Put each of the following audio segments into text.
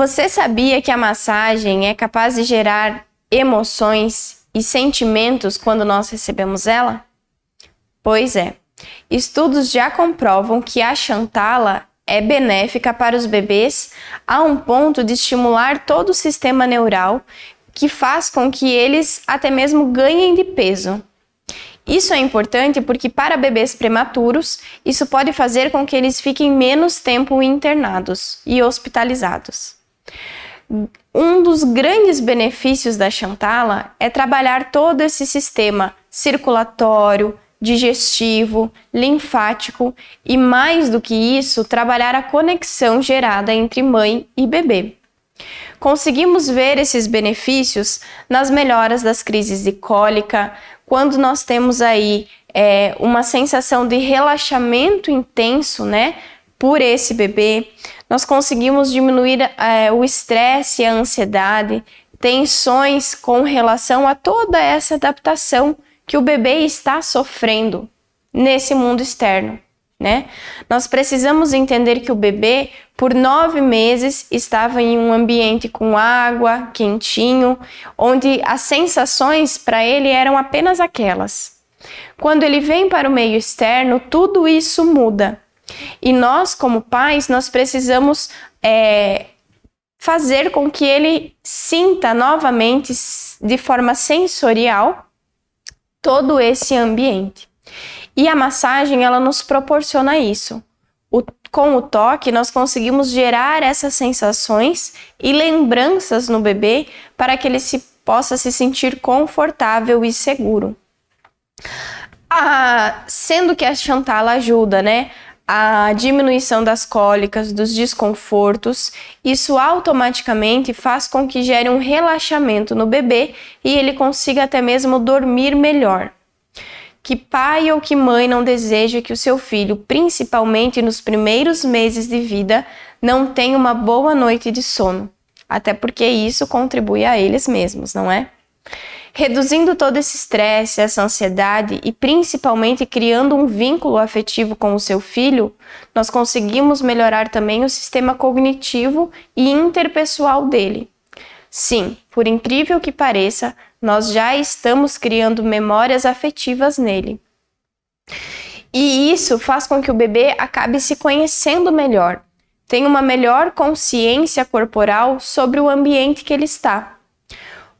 Você sabia que a massagem é capaz de gerar emoções e sentimentos quando nós recebemos ela? Pois é. Estudos já comprovam que a Chantala é benéfica para os bebês a um ponto de estimular todo o sistema neural que faz com que eles até mesmo ganhem de peso. Isso é importante porque para bebês prematuros, isso pode fazer com que eles fiquem menos tempo internados e hospitalizados. Um dos grandes benefícios da Chantala é trabalhar todo esse sistema circulatório, digestivo, linfático e, mais do que isso, trabalhar a conexão gerada entre mãe e bebê. Conseguimos ver esses benefícios nas melhoras das crises de cólica, quando nós temos aí é, uma sensação de relaxamento intenso, né, por esse bebê, nós conseguimos diminuir é, o estresse, a ansiedade, tensões com relação a toda essa adaptação que o bebê está sofrendo nesse mundo externo. Né? Nós precisamos entender que o bebê, por nove meses, estava em um ambiente com água, quentinho, onde as sensações para ele eram apenas aquelas. Quando ele vem para o meio externo, tudo isso muda. E nós, como pais, nós precisamos é, fazer com que ele sinta novamente, de forma sensorial, todo esse ambiente. E a massagem, ela nos proporciona isso. O, com o toque, nós conseguimos gerar essas sensações e lembranças no bebê para que ele se, possa se sentir confortável e seguro. Ah, sendo que a Chantal ajuda, né? a diminuição das cólicas, dos desconfortos, isso automaticamente faz com que gere um relaxamento no bebê e ele consiga até mesmo dormir melhor. Que pai ou que mãe não deseja que o seu filho, principalmente nos primeiros meses de vida, não tenha uma boa noite de sono? Até porque isso contribui a eles mesmos, não é? reduzindo todo esse estresse, essa ansiedade e principalmente criando um vínculo afetivo com o seu filho, nós conseguimos melhorar também o sistema cognitivo e interpessoal dele. Sim, por incrível que pareça, nós já estamos criando memórias afetivas nele. E isso faz com que o bebê acabe se conhecendo melhor, tenha uma melhor consciência corporal sobre o ambiente que ele está.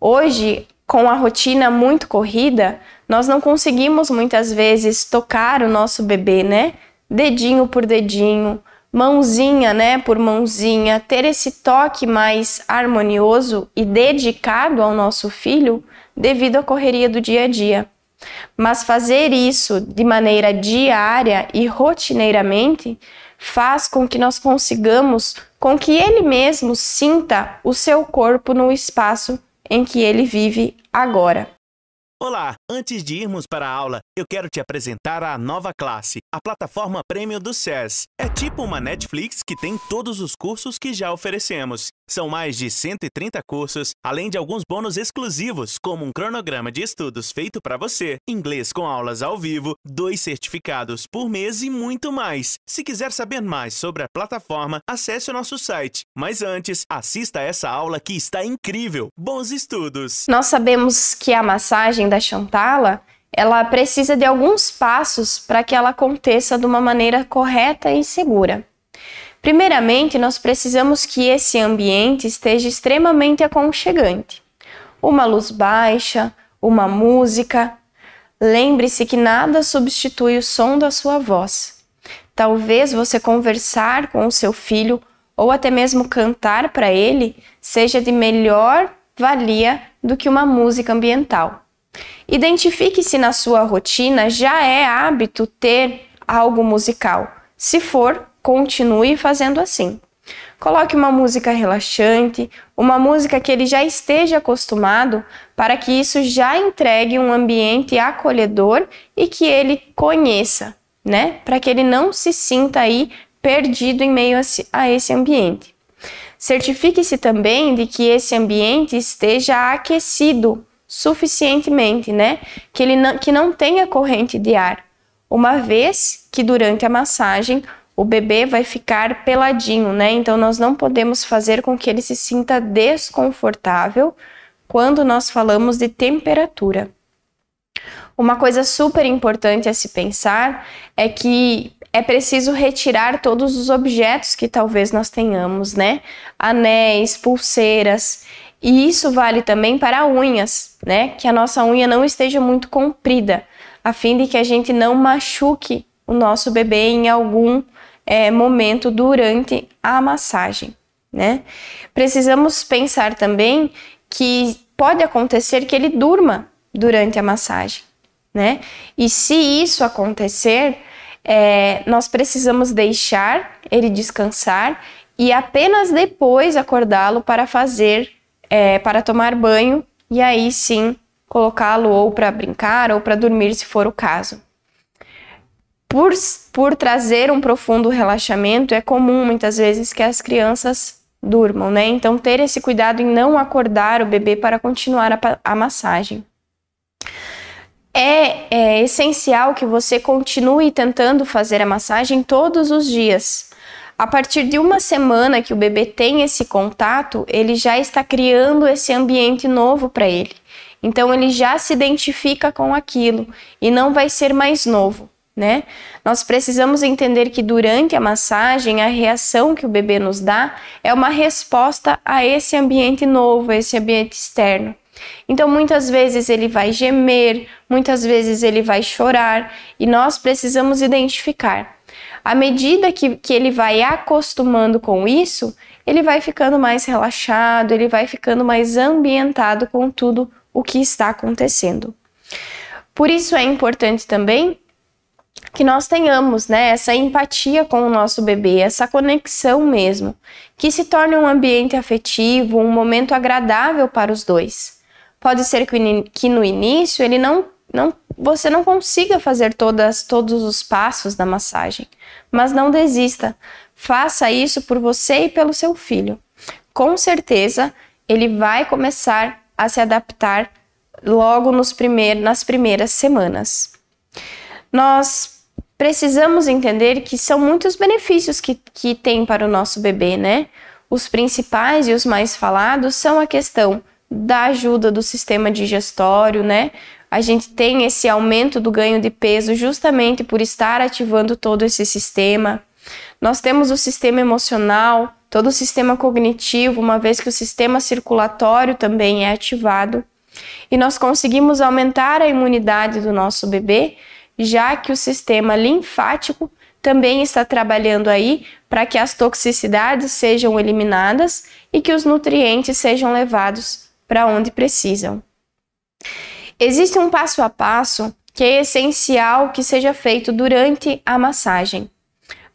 Hoje, com a rotina muito corrida, nós não conseguimos muitas vezes tocar o nosso bebê, né? Dedinho por dedinho, mãozinha, né, por mãozinha, ter esse toque mais harmonioso e dedicado ao nosso filho devido à correria do dia a dia. Mas fazer isso de maneira diária e rotineiramente faz com que nós consigamos com que ele mesmo sinta o seu corpo no espaço em que ele vive agora. Olá! Antes de irmos para a aula, eu quero te apresentar a nova classe. A plataforma Premium do SES é tipo uma Netflix que tem todos os cursos que já oferecemos. São mais de 130 cursos, além de alguns bônus exclusivos, como um cronograma de estudos feito para você, inglês com aulas ao vivo, dois certificados por mês e muito mais. Se quiser saber mais sobre a plataforma, acesse o nosso site. Mas antes, assista essa aula que está incrível. Bons estudos! Nós sabemos que a massagem da Chantala ela precisa de alguns passos para que ela aconteça de uma maneira correta e segura. Primeiramente, nós precisamos que esse ambiente esteja extremamente aconchegante. Uma luz baixa, uma música. Lembre-se que nada substitui o som da sua voz. Talvez você conversar com o seu filho ou até mesmo cantar para ele seja de melhor valia do que uma música ambiental. Identifique se na sua rotina já é hábito ter algo musical. Se for, continue fazendo assim. Coloque uma música relaxante, uma música que ele já esteja acostumado, para que isso já entregue um ambiente acolhedor e que ele conheça, né? Para que ele não se sinta aí perdido em meio a esse ambiente. Certifique-se também de que esse ambiente esteja aquecido suficientemente, né? Que ele não, que não tenha corrente de ar, uma vez que durante a massagem o bebê vai ficar peladinho, né? Então nós não podemos fazer com que ele se sinta desconfortável quando nós falamos de temperatura. Uma coisa super importante a se pensar é que é preciso retirar todos os objetos que talvez nós tenhamos, né? Anéis, pulseiras. E isso vale também para unhas, né? Que a nossa unha não esteja muito comprida, a fim de que a gente não machuque o nosso bebê em algum é, momento durante a massagem, né? Precisamos pensar também que pode acontecer que ele durma durante a massagem, né? E se isso acontecer, é, nós precisamos deixar ele descansar e apenas depois acordá-lo para fazer é, para tomar banho e aí sim colocá-lo ou para brincar ou para dormir, se for o caso. Por, por trazer um profundo relaxamento, é comum muitas vezes que as crianças durmam, né? Então, ter esse cuidado em não acordar o bebê para continuar a, a massagem. É, é, essencial que você continue tentando fazer a massagem todos os dias, a partir de uma semana que o bebê tem esse contato, ele já está criando esse ambiente novo para ele. Então ele já se identifica com aquilo e não vai ser mais novo, né? Nós precisamos entender que durante a massagem, a reação que o bebê nos dá é uma resposta a esse ambiente novo, a esse ambiente externo. Então, muitas vezes ele vai gemer, muitas vezes ele vai chorar, e nós precisamos identificar à medida que, que ele vai acostumando com isso, ele vai ficando mais relaxado, ele vai ficando mais ambientado com tudo o que está acontecendo. Por isso é importante também que nós tenhamos né, essa empatia com o nosso bebê, essa conexão mesmo, que se torne um ambiente afetivo, um momento agradável para os dois. Pode ser que no início ele não, não você não consiga fazer todas, todos os passos da massagem. Mas não desista. Faça isso por você e pelo seu filho. Com certeza, ele vai começar a se adaptar logo nos primeir, nas primeiras semanas. Nós precisamos entender que são muitos benefícios que, que tem para o nosso bebê, né? Os principais e os mais falados são a questão da ajuda do sistema digestório, né? A gente tem esse aumento do ganho de peso justamente por estar ativando todo esse sistema. Nós temos o sistema emocional, todo o sistema cognitivo, uma vez que o sistema circulatório também é ativado. E nós conseguimos aumentar a imunidade do nosso bebê, já que o sistema linfático também está trabalhando aí para que as toxicidades sejam eliminadas e que os nutrientes sejam levados para onde precisam. Existe um passo a passo que é essencial que seja feito durante a massagem.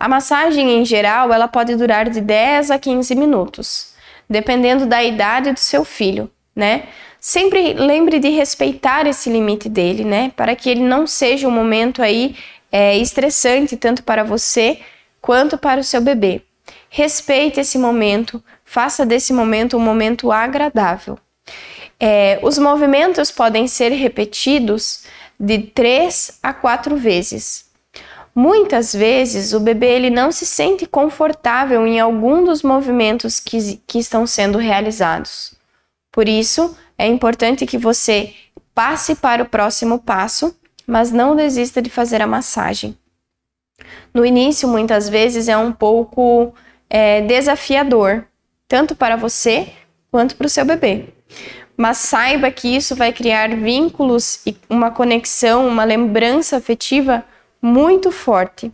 A massagem em geral, ela pode durar de 10 a 15 minutos, dependendo da idade do seu filho, né? Sempre lembre de respeitar esse limite dele, né? Para que ele não seja um momento aí é, estressante tanto para você quanto para o seu bebê. Respeite esse momento, faça desse momento um momento agradável. É, os movimentos podem ser repetidos de três a quatro vezes. Muitas vezes o bebê ele não se sente confortável em algum dos movimentos que, que estão sendo realizados. Por isso, é importante que você passe para o próximo passo, mas não desista de fazer a massagem. No início, muitas vezes é um pouco é, desafiador, tanto para você quanto para o seu bebê mas saiba que isso vai criar vínculos e uma conexão, uma lembrança afetiva muito forte,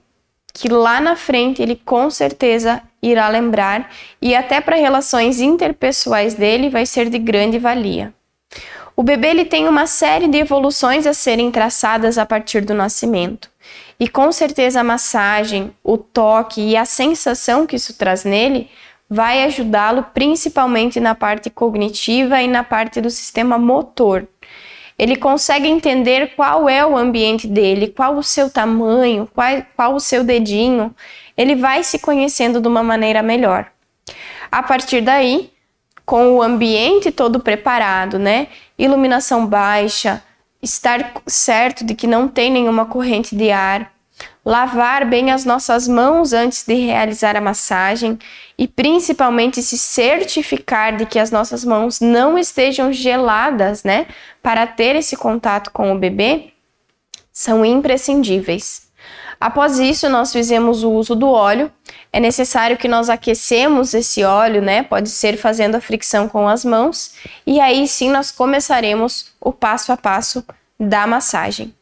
que lá na frente ele com certeza irá lembrar e até para relações interpessoais dele vai ser de grande valia. O bebê ele tem uma série de evoluções a serem traçadas a partir do nascimento. E com certeza a massagem, o toque e a sensação que isso traz nele vai ajudá-lo principalmente na parte cognitiva e na parte do sistema motor. Ele consegue entender qual é o ambiente dele, qual o seu tamanho, qual, qual o seu dedinho. Ele vai se conhecendo de uma maneira melhor. A partir daí, com o ambiente todo preparado, né? Iluminação baixa, estar certo de que não tem nenhuma corrente de ar, lavar bem as nossas mãos antes de realizar a massagem e principalmente se certificar de que as nossas mãos não estejam geladas, né, para ter esse contato com o bebê, são imprescindíveis. Após isso, nós fizemos o uso do óleo. É necessário que nós aquecemos esse óleo, né? Pode ser fazendo a fricção com as mãos. E aí sim nós começaremos o passo a passo da massagem.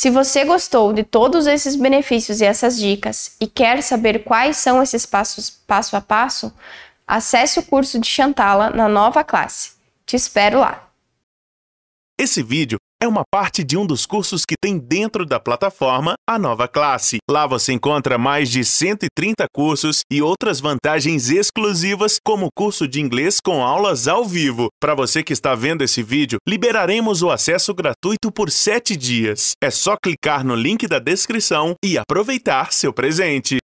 Se você gostou de todos esses benefícios e essas dicas e quer saber quais são esses passos passo a passo, acesse o curso de Chantala na nova classe. Te espero lá! Esse vídeo é uma parte de um dos cursos que tem dentro da plataforma a nova classe. Lá você encontra mais de 130 cursos e outras vantagens exclusivas, como o curso de inglês com aulas ao vivo. Para você que está vendo esse vídeo, liberaremos o acesso gratuito por 7 dias. É só clicar no link da descrição e aproveitar seu presente.